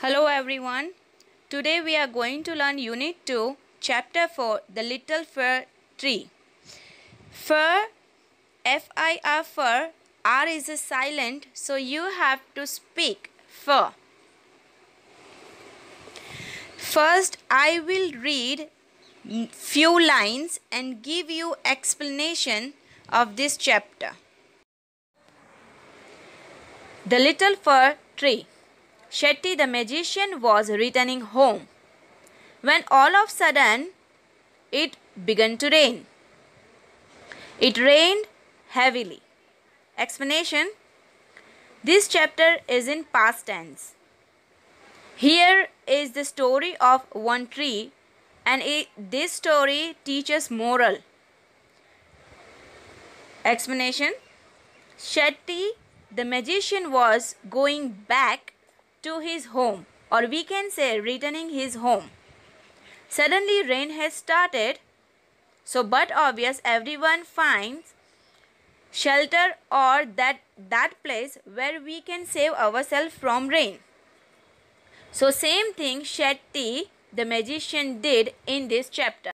Hello everyone. Today we are going to learn Unit 2, Chapter 4, The Little Fir Tree. Fir, F-I-R, fir, R is a silent, so you have to speak fir. First, I will read few lines and give you explanation of this chapter. The Little Fir Tree Shetty the magician was returning home when all of a sudden it began to rain. It rained heavily. Explanation This chapter is in past tense. Here is the story of one tree, and it, this story teaches moral. Explanation Shetty, the magician, was going back to his home or we can say returning his home. Suddenly rain has started so but obvious everyone finds shelter or that that place where we can save ourselves from rain. So same thing Shetty the magician did in this chapter.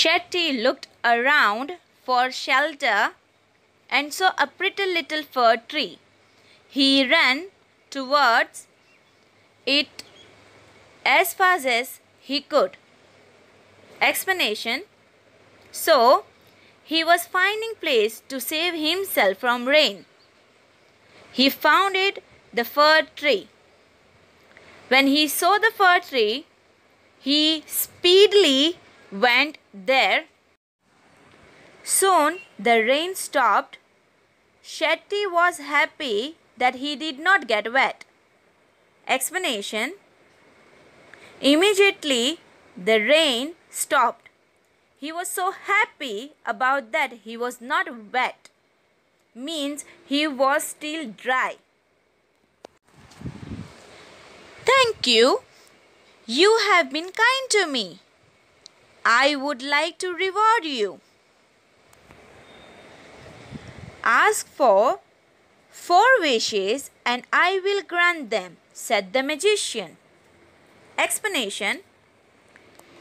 Shetty looked around for shelter and saw a pretty little fir tree. He ran towards it as fast as he could. Explanation So, he was finding place to save himself from rain. He found it the fir tree. When he saw the fir tree, he speedily went there. Soon the rain stopped. Shetty was happy that he did not get wet. Explanation Immediately the rain stopped. He was so happy about that he was not wet. Means he was still dry. Thank you. You have been kind to me. I would like to reward you. Ask for Four wishes and I will grant them, said the magician. Explanation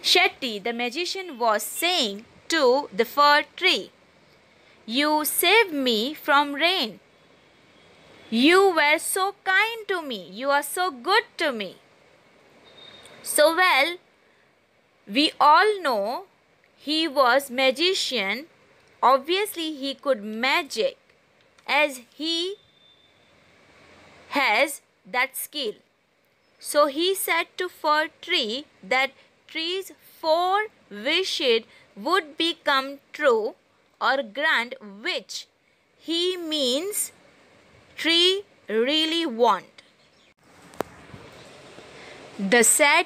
Shetty, the magician, was saying to the fir tree, You saved me from rain. You were so kind to me. You are so good to me. So well, we all know he was magician. Obviously, he could magic as he has that skill. So he said to fir tree that trees four wished would become true or grant which he means tree really want. The said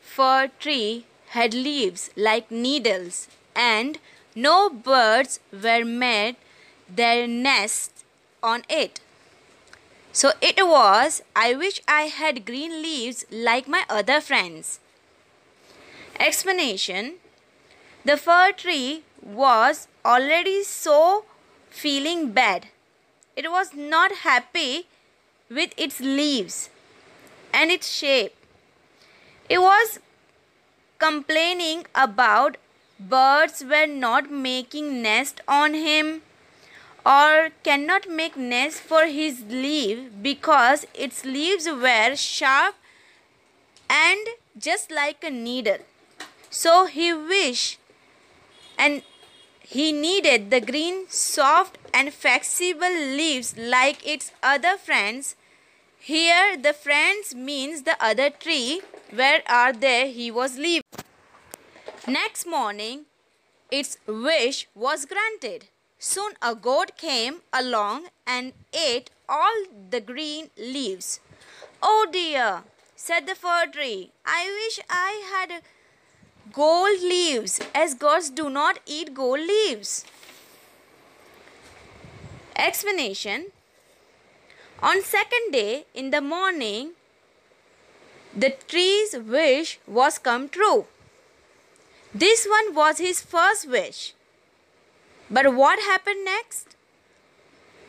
fir tree had leaves like needles and no birds were made their nests on it. So it was, I wish I had green leaves like my other friends. Explanation The fir tree was already so feeling bad. It was not happy with its leaves and its shape. It was complaining about birds were not making nest on him or cannot make nest for his leaf because its leaves were sharp and just like a needle. So he wished and he needed the green, soft and flexible leaves like its other friends. Here the friends means the other tree where are they he was living. Next morning its wish was granted. Soon a goat came along and ate all the green leaves. Oh dear, said the fir tree, I wish I had gold leaves, as goats do not eat gold leaves. Explanation On second day in the morning, the tree's wish was come true. This one was his first wish. But what happened next?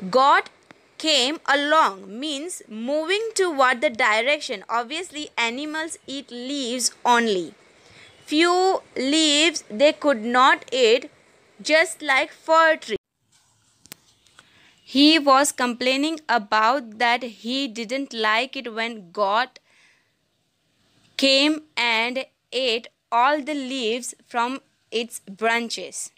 God came along means moving toward the direction. Obviously, animals eat leaves only. Few leaves they could not eat, just like fir tree. He was complaining about that he didn't like it when God came and ate all the leaves from its branches.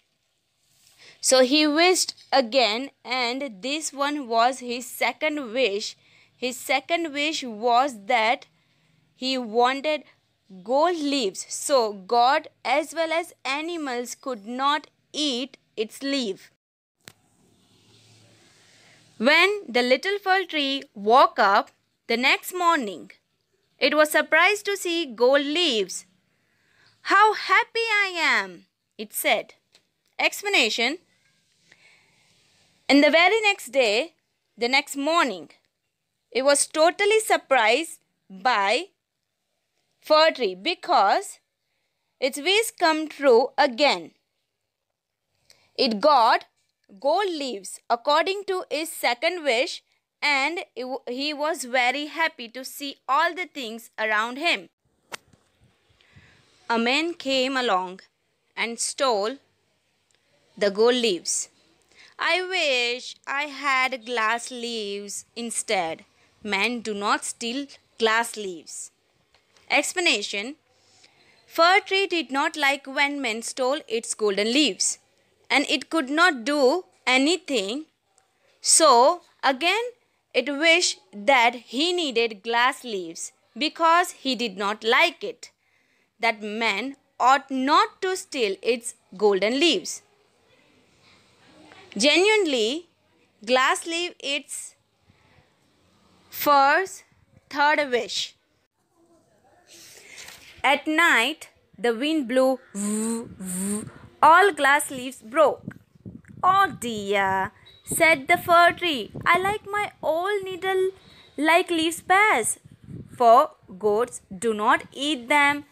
So he wished again, and this one was his second wish. His second wish was that he wanted gold leaves. So God, as well as animals, could not eat its leaf. When the little fir tree woke up the next morning, it was surprised to see gold leaves. How happy I am, it said. Explanation and the very next day, the next morning, it was totally surprised by fir tree because its wish come true again. It got gold leaves according to his second wish and he was very happy to see all the things around him. A man came along and stole the gold leaves. I wish I had glass leaves instead. Men do not steal glass leaves. Explanation Fir tree did not like when men stole its golden leaves and it could not do anything. So again it wished that he needed glass leaves because he did not like it. That men ought not to steal its golden leaves. Genuinely, glass leaf its first third wish. At night, the wind blew. All glass leaves broke. Oh dear, said the fir tree. I like my old needle like leaves best. For goats do not eat them.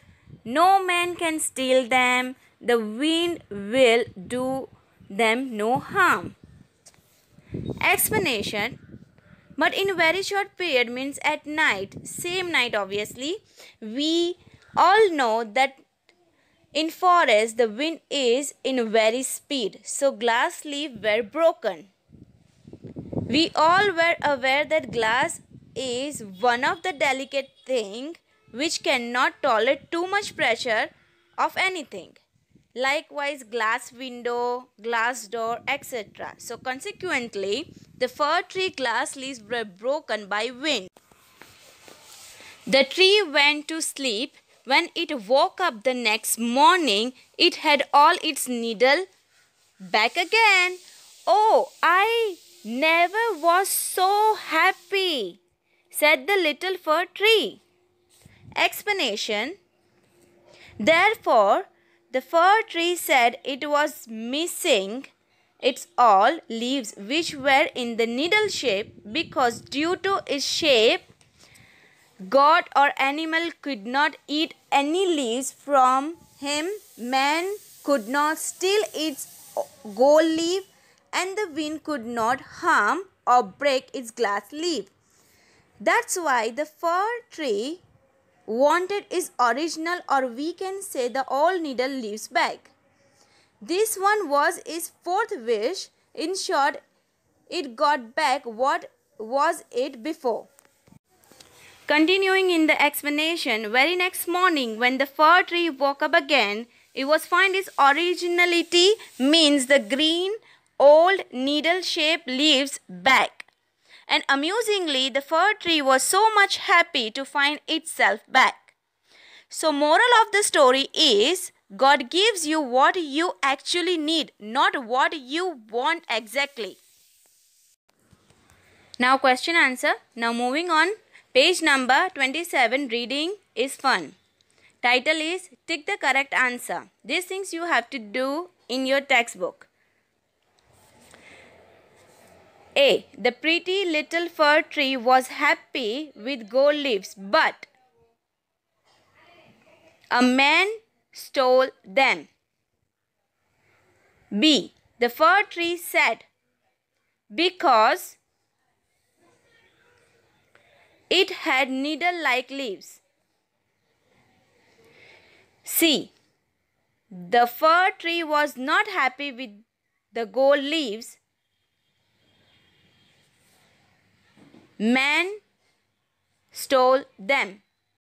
No man can steal them. The wind will do them no harm. Explanation but in very short period means at night same night obviously we all know that in forest the wind is in very speed so glass leaves were broken we all were aware that glass is one of the delicate thing which cannot tolerate too much pressure of anything likewise glass window, glass door, etc. So consequently, the fir tree glass leaves were broken by wind. The tree went to sleep. When it woke up the next morning, it had all its needle back again. Oh, I never was so happy, said the little fir tree. Explanation Therefore, the fir tree said it was missing its all leaves which were in the needle shape because due to its shape god or animal could not eat any leaves from him man could not steal its gold leaf and the wind could not harm or break its glass leaf that's why the fir tree wanted is original or we can say the old needle leaves bag. This one was his fourth wish. In short, it got back what was it before. Continuing in the explanation, very next morning when the fir tree woke up again, it was find its originality means the green old needle shaped leaves back and amusingly, the fir tree was so much happy to find itself back. So, moral of the story is God gives you what you actually need, not what you want exactly. Now, question answer. Now, moving on. Page number 27 reading is fun. Title is Tick the correct answer. These things you have to do in your textbook. A. The pretty little fir tree was happy with gold leaves, but a man stole them. B. The fir tree said, because it had needle-like leaves. C. The fir tree was not happy with the gold leaves Man stole them.